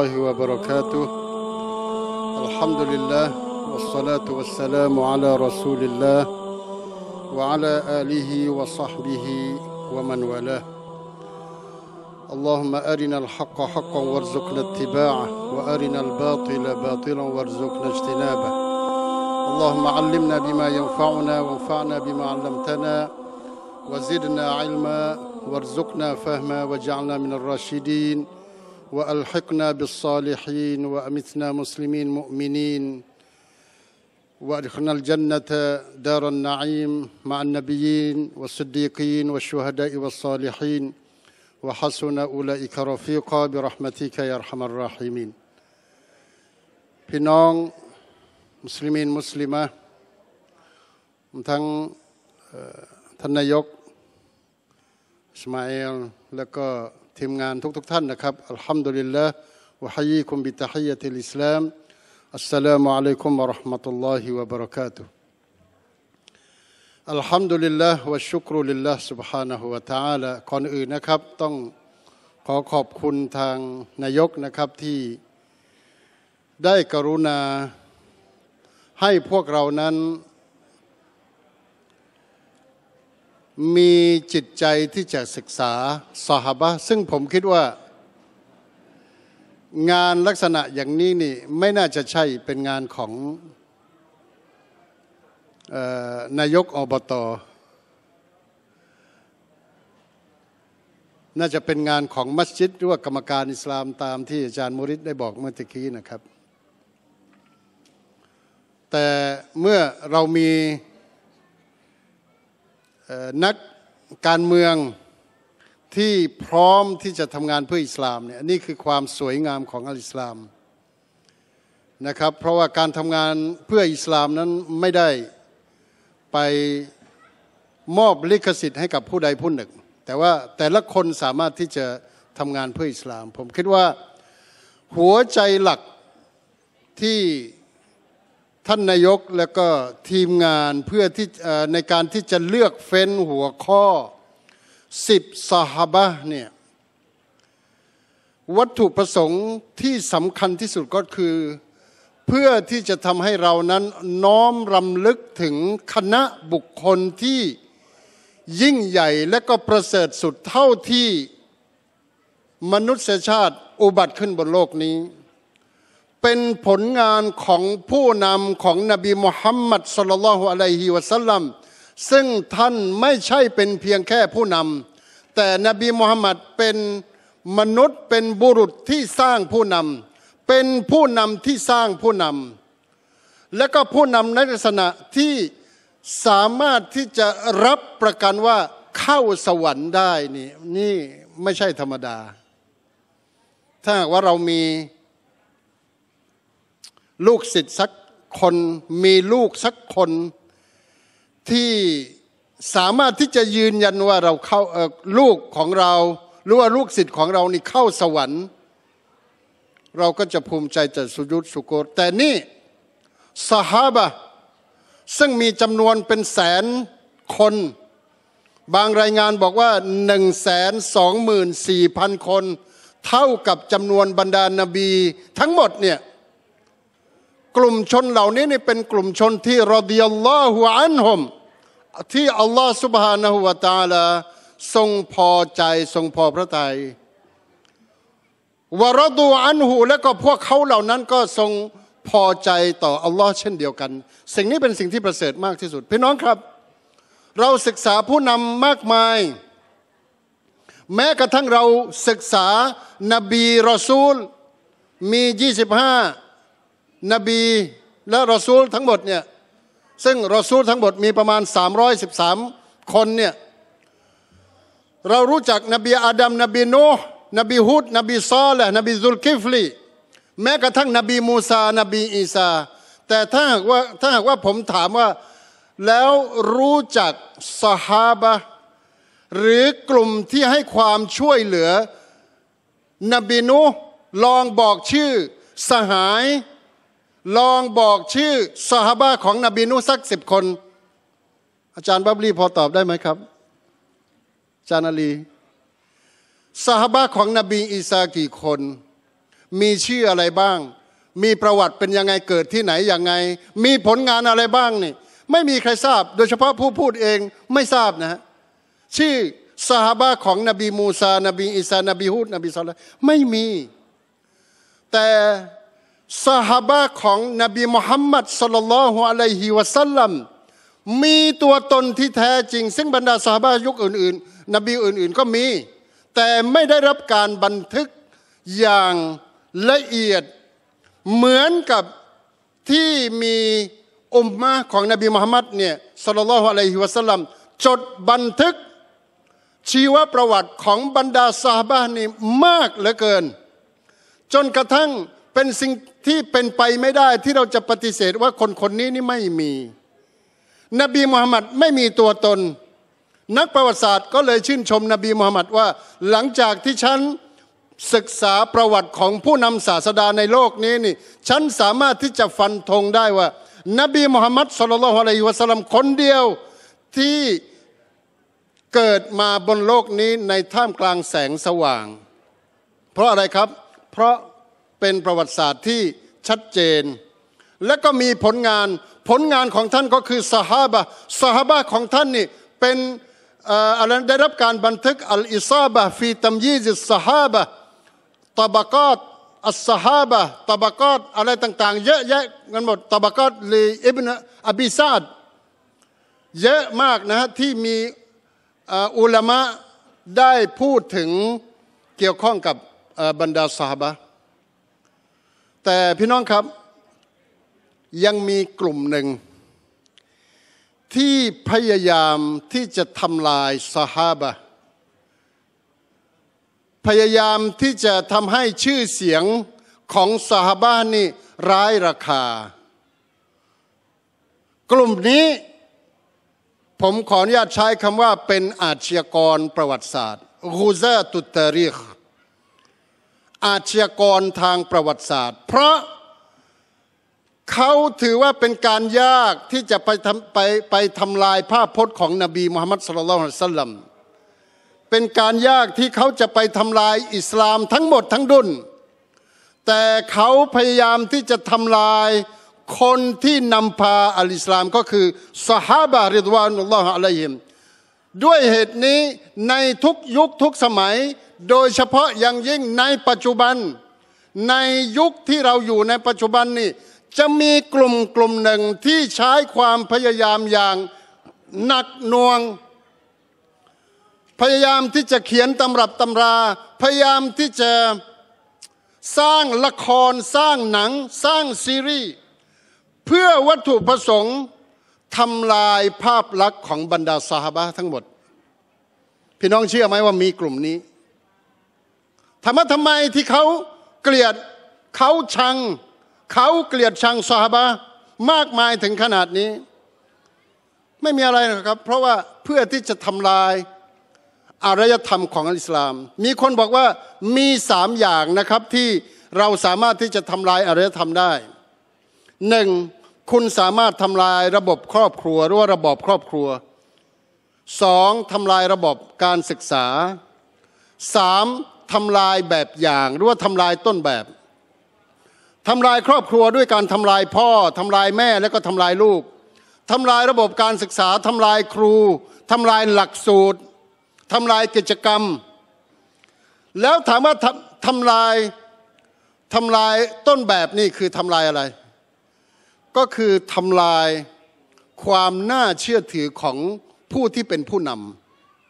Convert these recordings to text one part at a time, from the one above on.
الله وبركاته الحمد لله والصلاة والسلام على رسول الله وعلى آله وصحبه ومن والاه اللهم أرنا الحق حقا وارزقنا اتباعه وأرنا الباطل باطلا وارزقنا اجتنابه اللهم علمنا بما ينفعنا وانفعنا بما علمتنا وزدنا علما وارزقنا فهما واجعلنا من الراشدين والحقنا بالصالحين وامتنا مسلمين مؤمنين وادخلنا الجنه دار النعيم مع النبيين والصديقين والشهداء والصالحين وحسن اولئك رفيقا برحمتك يا ارحم الراحمين مسلمين مسلمه พี่น้องมุสลิมินมุสลิมะทั้งท่านนายกสมาเอลและก็ทีมงานทุกๆท่านนะครับอัลฮัมดุลิลละวะฮัยีคุมบิตะฮียะติลอิสลามอัสสลามุอะลัยคุมวะราะห์มะตุลลอฮิวะบะเราะกาตุอัลฮัมดุลิลละวะชุกรุลิลละสุบฮานะฮุวะตะอาลากนอื่นนะครับ ต้องขอขอบคุณทางนายกนะครับ ที่ได้กรุณาให้พวกเรานั้นมีจิตใจที่จะศึกษาสหบะ ซึ่งผมคิดว่า งานลักษณะอย่างนี้นี่ ไม่น่าจะใช่เป็นงานของนายกอบตอน่าจะเป็นงานของมัสยิดหรือว่ากรรมการอิสลามตามที่อาจารย์มุริดได้บอกเมื่อตะกี้นะครับ แต่เมื่อเรามีนักการเมืองที่พร้อมที่จะทำงานเพื่ออิสลามเนี่ยนี่คือความสวยงามของอัลอิสลามนะครับเพราะว่าการทำงานเพื่ออิสลามนั้นไม่ได้ไปมอบลิขสิทธิ์ให้กับผู้ใดผู้หนึ่ง แต่ว่าแต่ละคนสามารถที่จะทำงานเพื่ออิสลามผมคิดว่าหัวใจหลักที่ท่านนายกและก็ทีมงานเพื่อที่ในการที่จะเลือกเฟ้นหัวข้อสิบสหบะเนี่ยวัตถุประสงค์ที่สำคัญที่สุดก็คือเพื่อที่จะทำให้เรานั้นน้อมรำลึกถึงคณะบุคคลที่ยิ่งใหญ่และก็ประเสริฐสุดเท่าที่มนุษยชาติ อุบัติขึ้นบนโลกนี้เป็นผลงานของผู้นำของนบีมุฮัมมัดสุลลัลฮุอะลัยฮิวะสัลลัมซึ่งท่านไม่ใช่เป็นเพียงแค่ผู้นำแต่นบีมุฮัมมัดเป็นมนุษย์เป็นบุรุษที่สร้างผู้นำเป็นผู้นำที่สร้างผู้นำและก็ผู้นำในลักษณะที่สามารถที่จะรับประกันว่าเข้าสวรรค์ได้นี่นี่ไม่ใช่ธรรมดา ถ้าว่าเรามีลูกศิษย์สักคน มีลูกสักคน ที่สามารถที่จะยืนยันว่าเราเข้าลูกของเรา หรือว่าลูกศิษย์ของเรานี่เข้าสวรรค์ เราก็จะภูมิใจจะสุยุธสุโกรแต่นี่สหาบะซึ่งมีจำนวนเป็นแสนคน บางรายงานบอกว่า1 2 4 0 0 0คน เท่ากับจำนวนบรรดานบี ทั้งหมดเนี่ยกลุ่มชนเหล่านี้นี่เป็นกลุ่มชนที่รดิยัลลอฮุอันฮุมที่อัลลอฮ์สุบฮานะฮุวาตาลาทรงพอใจทรงพอพระทยัยวรดูอันหูและก็พวกเขาเหล่านั้นก็ทรงพอใจต่ออัลลอฮ์เช่นเดียวกัน สิ่งนี้เป็นสิ่งที่ประเสริฐมากที่สุด พี่น้องครับ เราศึกษาผู้นำมากมาย แม้กระทั่งเราศึกษานบีรอซูลมี 25นบีและรอซูลทั้งหมดเนี่ยซึ่งรอซูลทั้งหมดมีประมาณ 313 คนเนี่ยเรารู้จักนบีอาดัมนบีโนห์นบีฮุดนบีซอลและนบีซุลกิฟลีแม้กระทั่งนบีมูซา นบีอีซาแต่ถ้าหากว่าถ้าหากว่าผมถามว่าแล้วรู้จักสหาบะหรือกลุ่มที่ให้ความช่วยเหลือ นบีนูลองบอกชื่อสหายลองบอกชื่อสหบ้าของ นบีนุสักสิบคน อาจารย์บับลีพอตอบได้ไหมครับอาจารย์อาลีสหบ้าของนบีอีสากี่คน มีชื่ออะไรบ้าง มีประวัติเป็นยังไงเกิดที่ไหนยังไง มีผลงานอะไรบ้างนี่ไม่มีใครทราบ โดยเฉพาะผู้พูดเองไม่ทราบนะฮะชื่อสหบ้าของ นบีมูซา นบีอิสานบีฮุดนบีซอลไม่มี แต่สหบาของนบีมุฮัมมัดสลลัลฮุอะลัยฮิวะสัลลัมมีตัวตนที่แท้จริง ซึ่งบรรดาสหบายุคอื่นๆ นบีอื่น ๆก็มี แต่ไม่ได้รับการบันทึกอย่างละเอียดเหมือนกับที่มีอุมมะของนบีมุฮัมมัดเนี่ยสลลัลฮุอะลัยฮิวะสัลลัมจดบันทึกชีวประวัติของบรรดาสหบานี่มากเหลือเกิน จนกระทั่งเป็นสิ่งที่เป็นไปไม่ได้ที่เราจะปฏิเสธว่าคนคนนี้นี่ไม่มี นบีมุฮัมมัดไม่มีตัวตน นักประวัติศาสตร์ก็เลยชื่นชม นบีมุฮัมมัดว่า หลังจากที่ฉันศึกษาประวัติของผู้นำศาสดาในโลกนี้นี่ ฉันสามารถที่จะฟันธงได้ว่า นบีมุฮัมมัดสุลลัลฮุอะลัยฮิวะสลัมคนเดียวที่เกิดมาบนโลกนี้ในท่ามกลางแสงสว่าง เพราะอะไรครับเพราะเป็นประวัติศาสตร์ที่ชัดเจน และก็มีผลงานผลงานของท่านก็คือสหาบะสหาบะของท่านนี่เป็นอะไรได้รับการบันทึกอัลอิซาบะฟีตัมยีซิสหาบะตบกอตอัสหฮาบะตบกอตอะไรต่าง ๆ เยอะแยะกันหมด ตบกอตลีอิบนะอบิซาดเยอะมากนะฮะที่มีอุลามะได้พูดถึงเกี่ยวข้องกับบรรดาสหาบะแต่พี่น้องครับ ยังมีกลุ่มหนึ่งที่พยายามที่จะทำลายสหาบะพยายามที่จะทำให้ชื่อเสียงของสหาบะนี่ร้ายราคา กลุ่มนี้ ผมขออนุญาตใช้คำว่าเป็นอาชญากรประวัติศาสตร์กูซาตุตเตริคอาชญากรทางประวัติศาสตร์ เพราะเขาถือว่าเป็นการยากที่จะไปทำไปไปทำลายภาพพจน์ของ นบีมุฮัมมัดสุลต่านสลัมเป็นการยากที่เขาจะไปทำลายอิสลามทั้งหมดทั้งดุนแต่เขาพยายามที่จะทำลายคนที่นำพาอัลอิสลาม ก็คือสหาบะริดวานุลลอฮฺอะลัยฮิมด้วยเหตุนี้ในทุกยุคทุกสมัย โดยเฉพาะอย่างยิ่งในปัจจุบัน ในยุคที่เราอยู่ในปัจจุบันนี่จะมีกลุ่มกลุ่มหนึ่งที่ใช้ความพยายามอย่างหนักหน่วง พยายามที่จะเขียนตำรับตำรา พยายามที่จะสร้างละครสร้างหนัง สร้างซีรีส์เพื่อวัตถุประสงค์ทำลายภาพลักษณ์ของบรรดาสาบะทั้งหมดพี่น้องเชื่อไหมว่ามีกลุ่มนี้ทำไมทำไมที่เขาเกลียดเขาชังเขาเกลียดชังสาบะมากมายถึงขนาดนี้ ไม่มีอะไรนะครับเพราะว่าเพื่อที่จะทำลายอารยธรรมของอิสลาม มีคนบอกว่ามีสามอย่างนะครับที่เราสามารถที่จะทำลายอารยธรรมได้หนึ่งคุณสามารถทำลายระบบครอบครัวหรือว่าระบบครอบครัวสองทำลายระบบการศึกษาสามทำลายแบบอย่าง หรือว่าทำลายต้นแบบทำลายครอบครัวด้วยการทำลายพ่อทำลายแม่แล้วก็ทำลายลูกทำลายระบบการศึกษาทำลายครูทำลายหลักสูตรทำลายกิจกรรม แล้วถามว่าทำลายทำลายต้นแบบนี่คือทำลายอะไรก็คือทำลายความน่าเชื่อถือของผู้ที่เป็นผู้น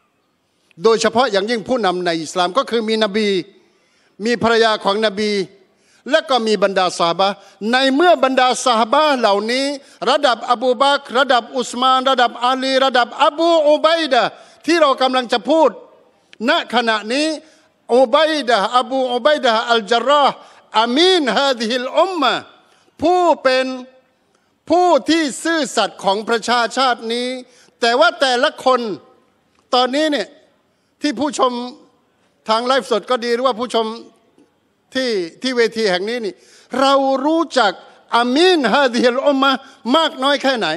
ำโดยเฉพาะอย่างยิ่งผู้นำในอิสลามก็คือมีนบี มีภรรยาของนบี และก็มีบรรดาสาบะในเมื่อบรรดาสาบะเหล่านี้ ระดับอบูบักระดับอุสมาน ระดับอาลี ระดับอบูอุบัยดะที่เรากำลังจะพูด ณขณะนี้อุบัยดะอบูอุบัยดะอัลจาราอามีนฮาดิฮิลอุมมะผู้เป็นผู้ที่ซื่อสัตย์ของประชาชาตินี้ แต่ว่าแต่ละคนตอนนี้เนี่ยที่ผู้ชมทางไลฟ์สดก็ดี หรือว่าผู้ชมที่ที่เวทีแห่งนี้นี่ เรารู้จักอามีนฮาดิลอมมามากน้อยแค่ไหน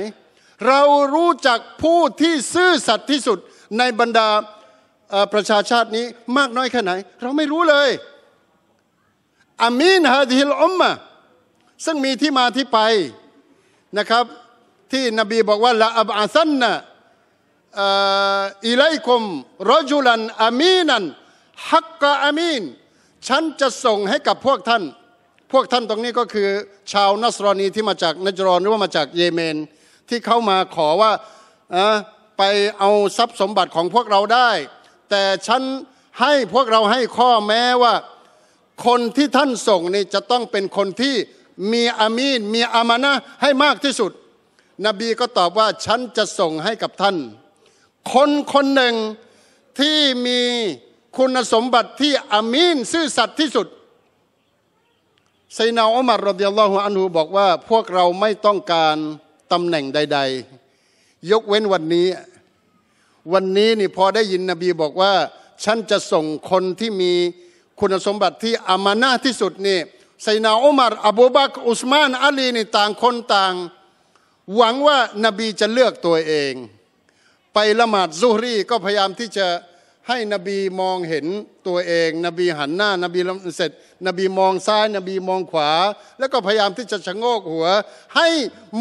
เรารู้จักผู้ที่ซื่อสัตย์ที่สุดในบรรดาประชาชาตินี้มากน้อยแค่ไหน เราไม่รู้เลยอามีนฮาดิลอมมาซึ่งมีที่มาที่ไปนะครับที่นบีบอกว่าละอับอาซันนะอิไลคุมรจุลันอามีนันฮักกะอามีนฉันจะส่งให้กับพวกท่าน พวกท่านตรงนี้ก็คือ ชาวนัสรอนีที่มาจากนจรอนหรือว่ามาจากเยเมน ที่เข้ามาขอว่าไปเอาทรัพย์สมบัติของพวกเราได้ แต่ฉันให้พวกเราให้ข้อแม้ว่า คนที่ท่านส่งนี่จะต้องเป็นคนที่มีอามีน มีอามานะให้มากที่สุด นบีก็ตอบว่าฉันจะส่งให้กับท่าน คนคนหนึ่งที่มีคุณสมบัติที่อามีนซื่อสัตย์ที่สุดไซนาอุมารรดิยัลลอฮุอันฮูบอกว่า พวกเราไม่ต้องการตำแหน่งใดๆ ยกเว้นวันนี้ วันนี้นี่พอได้ยินนบีบอกว่า ฉันจะส่งคนที่มีคุณสมบัติที่อามานะที่สุดนี่ไซนาอุมารอบูบักอุสมาน อาลีนี่ต่างคนต่าง หวังว่านบีจะเลือกตัวเอง ไปละหมาดซุฮรีก็พยายามที่จะให้นบีมองเห็นตัวเอง นบีหันหน้านบีเสร็จ นบีมองซ้ายนบีมองขวา แล้วก็พยายามที่จะชะโงกหัว ให้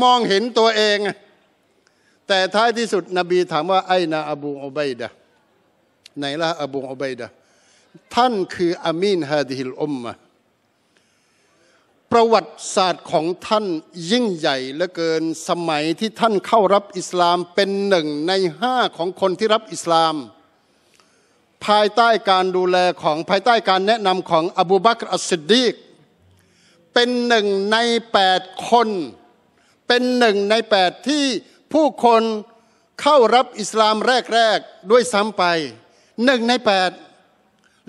มองเห็นตัวเอง แต่ท้ายที่สุดนบีถามว่าไอนา อบูอุบัยดะไหนล่ะอบูอุบัยดะท่านคืออามีนฮาดิฮิลอุมมะประวัติศาสตร์ของท่านยิ่งใหญ่เหลือเกินสมัยที่ท่านเข้ารับอิสลามเป็นหนึ่งในห้าของคนที่รับอิสลาม ภายใต้การดูแลของภายใต้การแนะนำของอบูบักรอัสซิดดีกเป็นหนึ่งในแปดคนเป็นหนึ่งในแปดที่ผู้คนเข้ารับอิสลามแรกๆด้วยซ้ำไปหนึ่งในแปด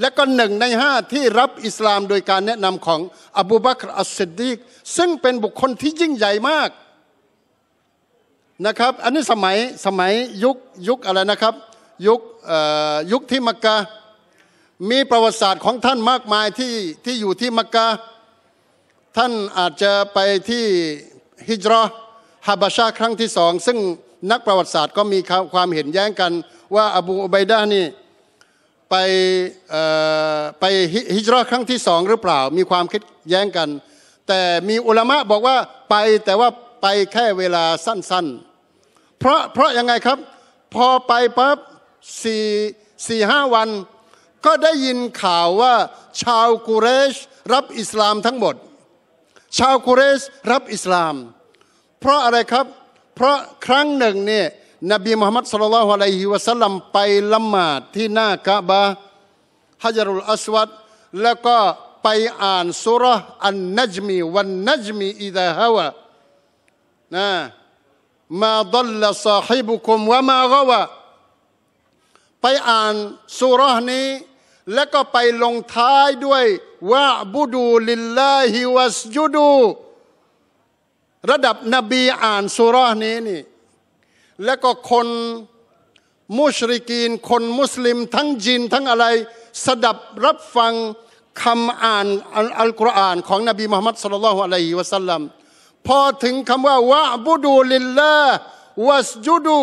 และก็หนึ่งในห้าที่รับอิสลามโดยการแนะนำของอบูบักรอัสซิดดีกซึ่งเป็นบุคคลที่ยิ่งใหญ่มากนะครับอันนี้สมัยสมัยยุคยุคอะไรนะครับ ยุคยุคที่มักกะ มีประวัติศาสตร์ของท่านมากมายที่ที่อยู่ที่มักกะ ท่านอาจจะไปที่ฮิจรอฮาบาชา ครั้งที่สองซึ่งนักประวัติศาสตร์ก็มีความเห็นแย้งกันว่าอบูอุบัยดานี่ไปไปฮิจราครั้งที่สองหรือเปล่า มีความคิดแย้งกัน แต่มีอุลามะบอกว่าไปแต่ว่าไปแค่เวลาสั้น ๆ เพราะเพราะยังไงครับ พอไปปั๊บสี่สี่ห้าวัน ก็ได้ยินข่าวว่า ชาวกุเรชรับอิสลามทั้งหมด ชาวกุเรชรับอิสลาม เพราะอะไรครับเพราะครั้งหนึ่งเนี่ยนบีมุฮัมมัดสุลลัลฮุอะลัยฮิวะสัลลัมไปละหมาดที่หน้ากะบะฮะจรุลอัสวัดแล้วก็ไปอ่านสุรห์อันนจมีวันนจมีอิดะฮาวะนะมาดลละซาฮิบุคุมวะมากวะไปอ่านสุรห์นี้แล้วก็ไปลงท้ายด้วยวะบุดูลิลลาฮิวะสจุดูระดับนบีอ่านสุรห์นี้นี่และก็คนมุชริกีน คนมุสลิมทั้งจินทั้งอะไร สดับรับฟังคำอ่านอัลกุรอาน ของนบีมุฮัมมัดสุลลัลฮุอะลัยฮิวะสัลลัมพอถึงคำว่าวะบุดูลิลลาวัสจุดู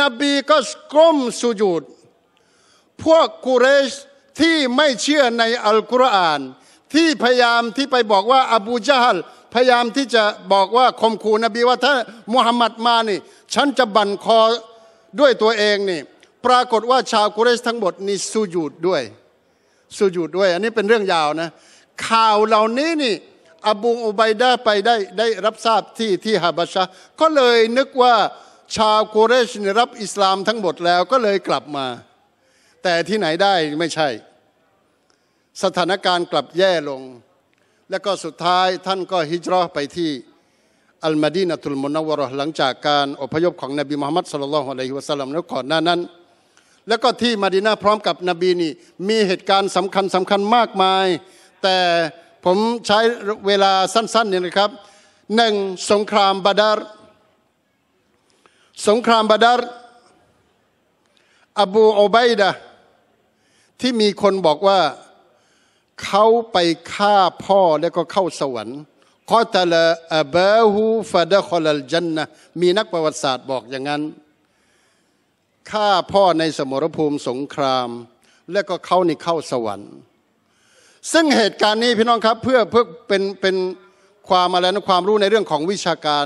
นบีก็กรมสุญูดพวกกุเรชที่ไม่เชื่อในอัลกุรอานที่พยายามที่ไปบอกว่าอบูจาฮัล พยายามที่จะบอกว่าข่มขู่นบีว่าถ้ามุฮัมมัดมานี่ฉันจะบั่นคอด้วยตัวเองนี่ปรากฏว่าชาวกุเรชทั้งหมดนี่สูญูดด้วย สูญูดด้วยอันนี้เป็นเรื่องยาวนะ ข่าวเหล่านี้นี่อบูอุบัยดาไปได้ได้รับทราบที่ที่ฮาบัชะก็เลยนึกว่าชาวกุเรชรับอิสลามทั้งหมดแล้ว ก็เลยกลับมา แต่ที่ไหนได้ไม่ใช่ สถานการณ์กลับแย่ลง และก็สุดท้ายท่านก็ฮิจรอไปที่อัลมาดีนะตุลมุนนวรหลังจากการ อพยพของนบีมุฮัมมัดสุลลัลของอะลัยฮิวะสัลลัมแล้วก่อนหน้านั้น แล้วก็ที่มาดีนาพร้อมกับนบีนี่มีเหตุการณ์สำคัญสำคัญมากมาย แต่ผมใช้เวลาสั้นๆเนี่ยนะครับหนึ่งสงครามบาดาร์สงครามบาดาร์อบูอบัยดะที่มีคนบอกว่าเขาไปฆ่าพ่อแล้วก็เข้าสวรรค์กอตลอับาหูฟาดะคอลจันนะมีนักประวัติศาสตร์บอกอย่างนั้นฆ่าพ่อในสมรภูมิสงคราม และก็เข้าในเข้าสวรรค์ ซึ่งเหตุการณ์นี้พี่น้องครับเพื่อเพื่อเป็นเป็นความอะไรนะความรู้ในเรื่องของวิชาการ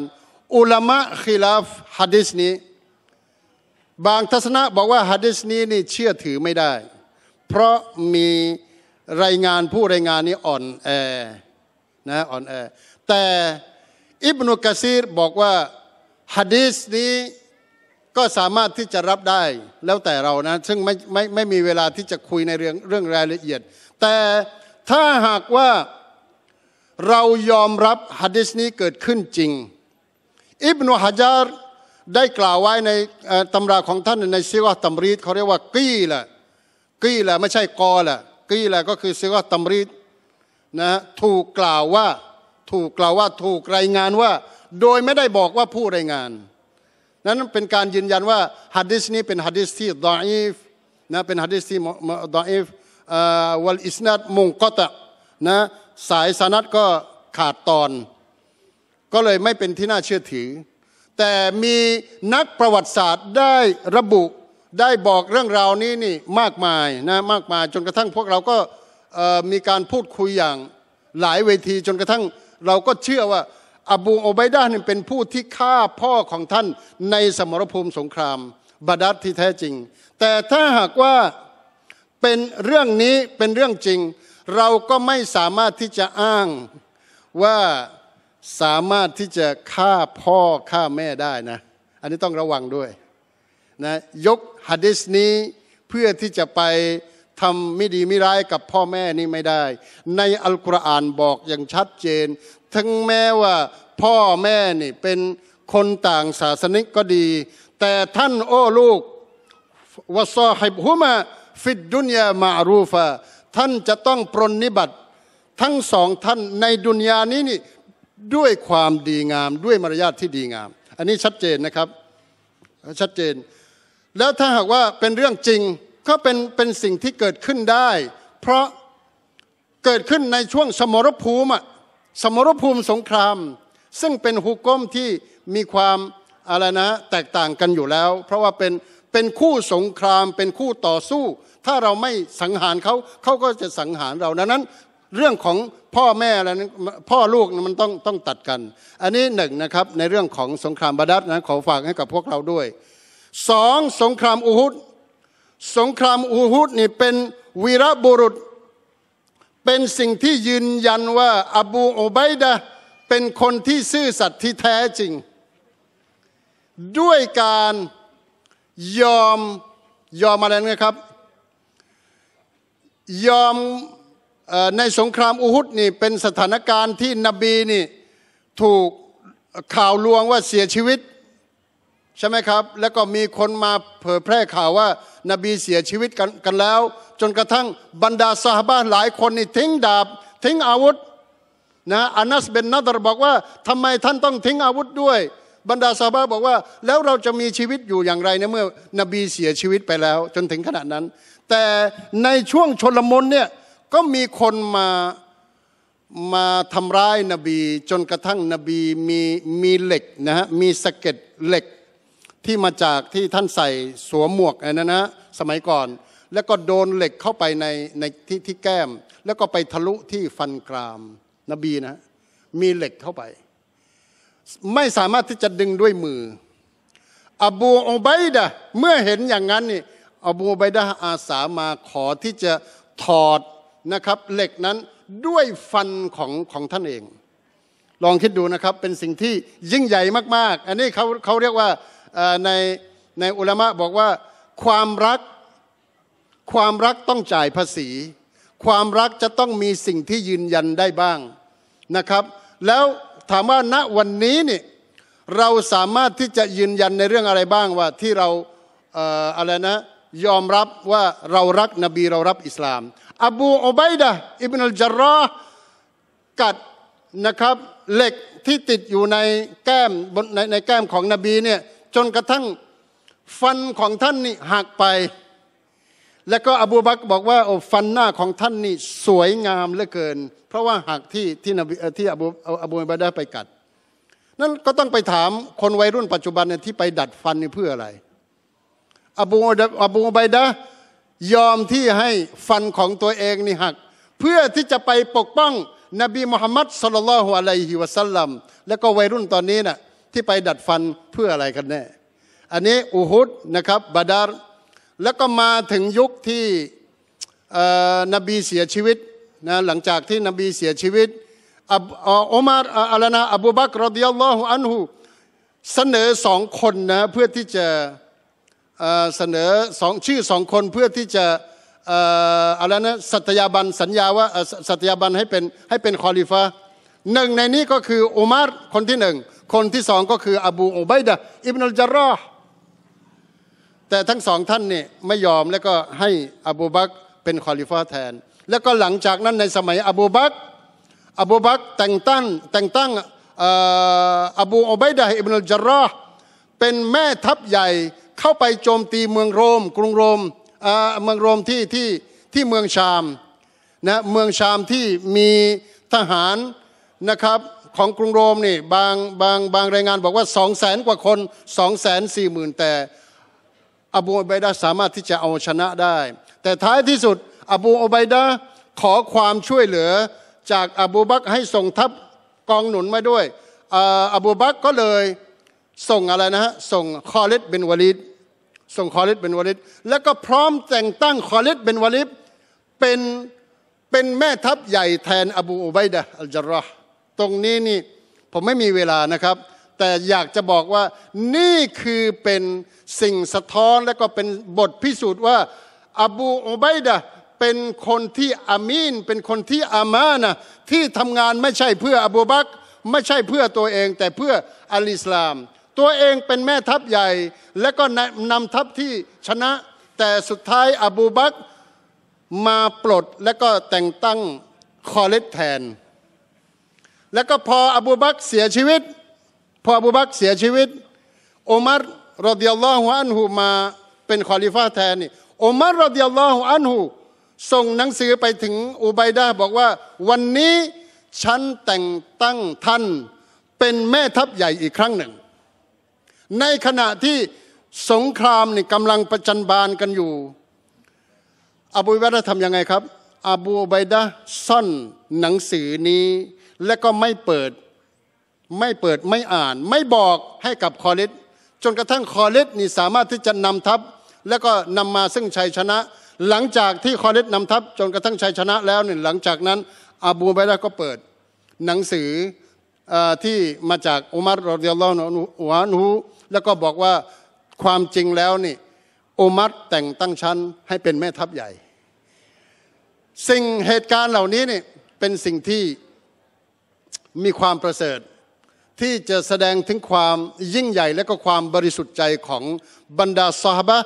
อุลามะคิลาฟฮัดดิสนี้บางทัศนะบอกว่าฮัดดิสนี้นี่เชื่อถือไม่ได้ เพราะมีรายงานผู้รายงานนี้อ่อนแอนะอ่อนแอแต่อิบนุกะซีรบอกว่าฮะดีสนี้ก็สามารถที่จะรับได้แล้วแต่เรานะซึ่งไม่ไม่ไม่มีเวลาที่จะคุยในเรื่องเรื่องรายละเอียด แต่ถ้าหากว่าเรายอมรับฮะดีสนี้เกิดขึ้นจริง อิบนุฮะจารได้กล่าวไว้ในตำราของท่านในซิวะตัมรีดเขาเรียกว่ากี้ละกี้ละไม่ใช่กอละกี้ละก็คือซิวะตัมรีดนะถูกกล่าวว่าถูกกล่าวว่าถูกรายงานว่าโดยไม่ได้บอกว่าผู้รายงาน นั้นเป็นการยืนยันว่าฮัดดิสนี้เป็นฮัดดิสที่ดออีฟนะเป็นฮัดดิสที่ดออีฟวลอิสนัดมุงกตะนะสายสนัดก็ขาดตอน ก็เลยไม่เป็นที่น่าเชื่อถือ แต่มีนักประวัติศาสตร์ได้ระบุได้บอกเรื่องราวนี้นี่มากมายนะมากมายจนกระทั่งพวกเราก็มีการพูดคุยอย่างหลายเวทีจนกระทั่งเราก็เชื่อว่า อบูโอไบดาเนี่ยเป็นผู้ที่ฆ่าพ่อของท่านในสมรภูมิสงครามบาดัดที่แท้จริง แต่ถ้าหากว่าเป็นเรื่องนี้เป็นเรื่องจริง เราก็ไม่สามารถที่จะอ้างว่าสามารถที่จะฆ่าพ่อฆ่าแม่ได้นะ อันนี้ต้องระวังด้วยนะยกฮะดิษนี้เพื่อที่จะไปทำไม่ดีไม่ร้ายกับพ่อแม่นี่ไม่ได้ ในอัลกุรอานบอกอย่างชัดเจน ทั้งแม้ว่าพ่อแม่นี่เป็นคนต่างศาสนิกก็ดี แต่ท่านโอ้ลูกวะซอฮิบฮุมาฟิดดุนยามารูฟาท่านจะต้องปรนนิบัติ ทั้งสองท่านในดุนยานี้นี่ด้วยความดีงามด้วยมารยาทที่ดีงาม อันนี้ชัดเจนนะครับชัดเจน แล้วถ้าหากว่าเป็นเรื่องจริงก็เป็นเป็นสิ่งที่เกิดขึ้นได้ เพราะเกิดขึ้นในช่วงสมรภูมิอะสมรภูมิสงคราม ซึ่งเป็นฮุกกลมที่มีความอะไรนะแตกต่างกันอยู่แล้ว เพราะว่าเป็น เป็นคู่สงคราม เป็นคู่ต่อสู้ ถ้าเราไม่สังหารเขาเขาก็จะสังหารเราดังนั้น เรื่องของพ่อแม่อะไรนั้นพ่อลูกมันต้องต้องตัดกัน อันนี้หนึ่งนะครับในเรื่องของสงครามบาดัดนะขอฝากให้กับพวกเราด้วยสองสงครามอุฮุดสงครามอูฮุดนี่เป็นวีรบุรุษ เป็นสิ่งที่ยืนยันว่าอบูอุบัยดะเป็นคนที่ซื่อสัตย์ที่แท้จริง ด้วยการยอมยอมอะไรนะครับ ยอมในสงครามอูฮุดนี่เป็นสถานการณ์ที่นบีนี่ถูกข่าวลวงว่าเสียชีวิตใช่ไหมครับ แล้วก็มีคนมาเผยแพร่ข่าวว่านาบีเสียชีวิตกันกันแล้ว จนกระทั่งบรรดาสหบานหลายคนนี่ทิ้งดาบทิ้งอาวุธนะอานัสเบนนัตรบอกว่าทำไมท่านต้องทิ้งอาวุธด้วย บรรดาสหบาบอกว่า แล้วเราจะมีชีวิตอยู่อย่างไรในเมื่อ นบีเสียชีวิตไปแล้ว จนถึงขนาดนั้น แต่ในช่วงชนลมนเนี่ยก็มีคนมามาทำร้ายนบีจนกระทั่งนบีมีมีเหล็กนะฮะมีสะเก็ดเหล็กที่มาจากที่ท่านใส่สวมหมวกนะนะสมัยก่อน แล้วก็โดนเหล็กเข้าไปในในที่ที่แก้ม แล้วก็ไปทะลุที่ฟันกรามนบีนะ มีเหล็กเข้าไป ไม่สามารถที่จะดึงด้วยมือ อบูอุบัยดะเมื่อเห็นอย่างนั้นนี่อบูอุบัยดะอาสามาขอที่จะถอดนะครับ เหล็กนั้นด้วยฟันของของท่านเอง ลองคิดดูนะครับเป็นสิ่งที่ยิ่งใหญ่มากๆอันนี้เขาเขาเรียกว่าในในอุลามะบอกว่าความรักความรักต้องจ่ายภาษี ความรักจะต้องมีสิ่งที่ยืนยันได้บ้างนะครับ แล้วถามว่าณวันนี้นี่เราสามารถที่จะยืนยันในเรื่องอะไรบ้างว่า ที่เราอะไรนะยอมรับว่าเรารักนบีเรารับอิสลาม อบูอบัยดะอิบนุลจารอกัดนะครับเหล็กที่ติดอยู่ในแก้มในในแก้มของนบีเนี่ยจนกระทั่งฟันของท่านนี่หักไป แล้วก็อบูบักบอกว่าโอ้ฟันหน้าของท่านนี่สวยงามเหลือเกิน เพราะว่าหักที่ที่นบีที่อบูอบูบักได้ไปกัด นั่นก็ต้องไปถามคนวัยรุ่นปัจจุบันเนี่ยที่ไปดัดฟันนี่เพื่ออะไร อบูอบูบัยดะยอมที่ให้ฟันของตัวเองนี่หัก เพื่อที่จะไปปกป้อง นบีมุฮัมมัดสุลลัลลอฮุอะลัยฮิวะสัลลัมแล้วก็วัยรุ่นตอนนี้นะ่ะที่ไปดัดฟันเพื่ออะไรกันแน่ อันนี้อูฮุดนะครับบาดารแล้วก็มาถึงยุคที่นบีเสียชีวิตนะ หลังจากที่นบีเสียชีวิตอุมารอะลนะอบูบักรอดิยัลลอฮุอันหูเสนอสองคนนะเพื่อที่จะเสนอสองชื่อสองคนเพื่อที่จะอะไรนะสัตยาบันสัญญาว่าสัตยาบันให้เป็นให้เป็นคอลิฟะหนึ่งในนี้ก็คืออุมารคนที่หนึ่งคนที่สองก็คืออบูอุบัยดะอิบนุลจารอห์แต่ทั้งสองท่านนี่ไม่ยอมแล้วก็ให้อบูบักเป็นคอลิฟ้าแทน แล้วก็หลังจากนั้นในสมัยอบูบักอบูบักแต่งตั้งแต่งตั้งอบูอุบัยดะอิบนุลจารอห์เป็นแม่ทัพใหญ่เข้าไปโจมตีเมืองโรม กรุงโรมเมืองโรมที่ที่ที่เมืองชามนะเมืองชามที่มีทหารนะครับของกรุงโรมนี่บางบางบางรายงานบอกว่าสองแสนกว่าคนสองแสนสี่หมื่นแต่อบูอบัยดาสามารถที่จะเอาชนะได้แต่ท้ายที่สุดอบูอบัยดาขอความช่วยเหลือจากอบูบักให้ส่งทัพกองหนุนมาด้วยอบูบักก็เลยส่งอะไรนะฮะส่งคอลิดเบนวาลิดส่งคอลิดเบนวาลิด แล้วก็พร้อมแต่งตั้งคอลิดเบนวาลิดเป็นเป็นแม่ทัพใหญ่แทนอบูอุบัยดะอัลจารห์ตรงนี้นี่ผมไม่มีเวลานะครับ แต่อยากจะบอกว่านี่คือเป็นสิ่งสะท้อนและก็เป็นบทพิสูจน์ว่าอบูอุบัยดะเป็นคนที่อามีน เป็นคนที่อามานะที่ทำงานไม่ใช่เพื่ออบูบักไม่ใช่เพื่อตัวเอง แต่เพื่ออัลอิสลาม ตัวเองเป็นแม่ทัพใหญ่และก็นำทัพที่ชนะ แต่สุดท้ายอบูบักมาปลดและก็แต่งตั้งคอเลตแทนแล้วก็พออบูบักเสียชีวิต พออบูบักเสียชีวิตอุมัรรดิยัลลอฮุอันหูมา เป็นคอลิฟาแทนนี่อุมัรรดิยัลลอฮุอันหูส่งหนังสือไปถึงอูบัยดาบอกว่า วันนี้ฉันแต่งตั้งท่านเป็นแม่ทัพใหญ่อีกครั้งหนึ่ง ในขณะที่สงครามนี่กำลังประจันบานกันอยู่ อบูบัยดาทำยังไงครับ อบูบัยดาซ่อนหนังสือนี้และก็ไม่เปิดไม่เปิดไม่อ่าน ไม่บอกให้กับคอเลสจนกระทั่งคอเลสนี่สามารถที่จะนำทัพและก็นำมาซึ่งชัยชนะ หลังจากที่คอเลสนำทัพจนกระทั่งชัยชนะแล้วเนี่ยหลังจากนั้นอาบูไบลาก็เปิดหนังสือที่มาจากอุมัรรอดิยลลอฮุานูแล้วก็บอกว่าความจริงแล้วนี่อุมัรแต่งตั้งชั้นให้เป็นแม่ทัพใหญ่ สิ่งเหตุการณ์เหล่านี้นี่เป็นสิ่งที่มีความประเสริฐที่จะแสดงถึงความยิ่งใหญ่และก็ความบริสุทธิ์ใจของบรรดาสาบะ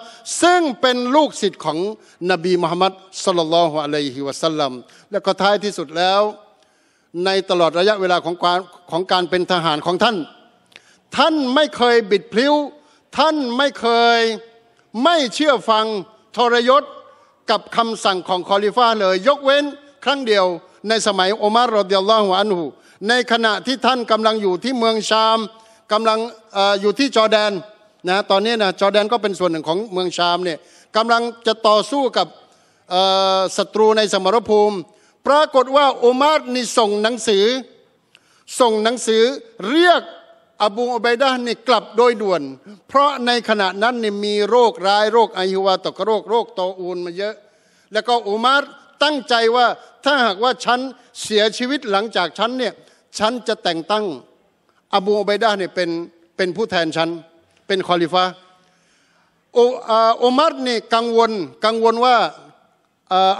ซึ่งเป็นลูกศิษย์ของนบีมุฮัมมัดสลลัลฮุอะลัยฮิวะสัลลัมและก็ท้ายที่สุดแล้ว ในตลอดระยะเวลาของการของการเป็นทหารของท่าน ท่านไม่เคยบิดพลิ้วท่านไม่เคย ไม่เชื่อฟังทรยศกับคำสั่งของคอลิฟ่าเลย ยกเว้นครั้งเดียวในสมัยอุมารรอดิยัลลอฮุอันหูในขณะที่ท่านกำลังอยู่ที่เมืองชามกำลังออยู่ที่จอแดนนะตอนนี้นะจอแดนก็เป็นส่วนหนึ่งของเมืองชามเนี่ยกำลังจะต่อสู้กับศัตรูในสมรภูมิปรากฏว่าอุมารนี่ส่งหนังสือ ส่งหนังสือเรียกอบูอบัยดะนี่กลับโดยด่วน เพราะในขณะนั้นนี่มีโรคร้ายโรคอหุวะตกโรคโรคตออูนมาเยอะ แล้วก็อุมารตั้งใจว่าถ้าหากว่าฉันเสียชีวิตหลังจากฉันเนี่ยฉันจะแต่งตั้งอบูอับดาเนี่ยเป็นเป็นผู้แทนฉันเป็นคอลิฟ้าโอมารเนี่ยกังวลกังวลว่า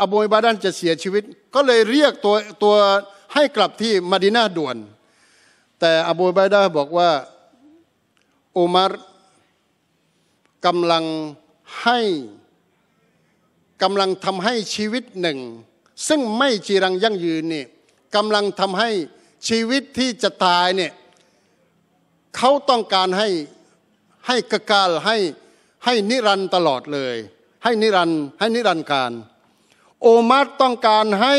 อบูอับดานจะเสียชีวิต ก็เลยเรียกตัวตัวให้กลับที่มาดินาด่วน แต่อบูอับดาบอกว่าโอมาร์กำลังให้กำลังทำให้ชีวิตหนึ่ง ซึ่งไม่จีรังยั่งยืนนี่กำลังทำให้ชีวิตที่จะตายเนี่ยเขาต้องการให้ให้กกาลให้ให้นิรันตลอดเลย ให้นิรันให้นิรันการโอมาตต้องการให้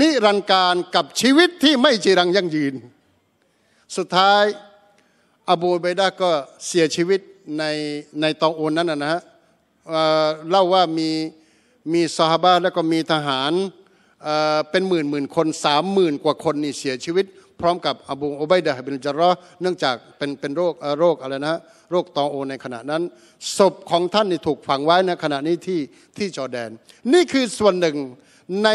นิรันการกับชีวิตที่ไม่จีรังยั่งยืน สุดท้ายอบูเบดาก็เสียชีวิตในในตองโอนนั้นนะฮะเล่าว่ามีมีซาฮาบะแล้วก็มีทหารเป็นหมื่นหมื่นคนสามหมื่นกว่าคนนี่เสียชีวิตพร้อมกับอบูอุบัยดะบินจารอเนื่องจากเป็นเป็นโรคโรคอะไรนะโรคตอโอในขณะนั้น ศพของท่านนี่ถูกฝังไว้ในขณะนี้ที่ที่จอแดน นี่คือส่วนหนึ่งใน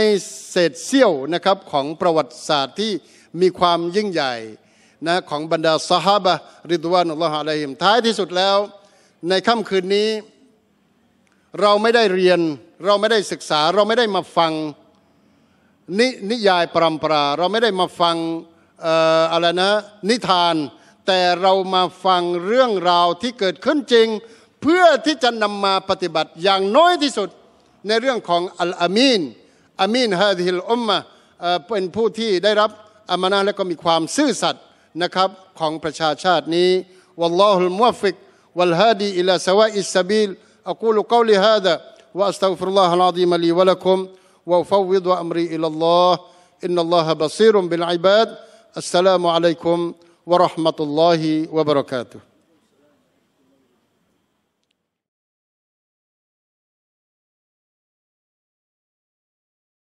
เศษเสี้ยวนะครับของประวัติศาสตร์ที่มีความยิ่งใหญ่นะของบรรดาสหบะริดวานุลลอฮ์อะลัยฮิมท้ายที่สุดแล้ว ในค่ำคืนนี้เราไม่ได้เรียนเราไม่ได้ศึกษาเราไม่ได้มาฟังนนิยายปรำปรา เราไม่ได้มาฟังอะไรนะนิทาน แต่เรามาฟังเรื่องราวที่เกิดขึ้นจริงเพื่อที่จะนำมาปฏิบัติอย่างน้อยที่สุดในเรื่องของอัลอามีนอามีนฮะดิลอุมมะเป็นผู้ที่ได้รับอามานะและก็มีความซื่อสัตย์นะครับของประชาชาตินี้วัลลอฮุลมุฟิกวัลฮาดีอิลาสวาอิสซาบิล أقول ق و ل ฮ هذا وأستغفر الله العظيم لي ولكم وأفوض أمري إلى الله إن الله بصير بالعباد السلام عليكم ورحمة الله وبركاته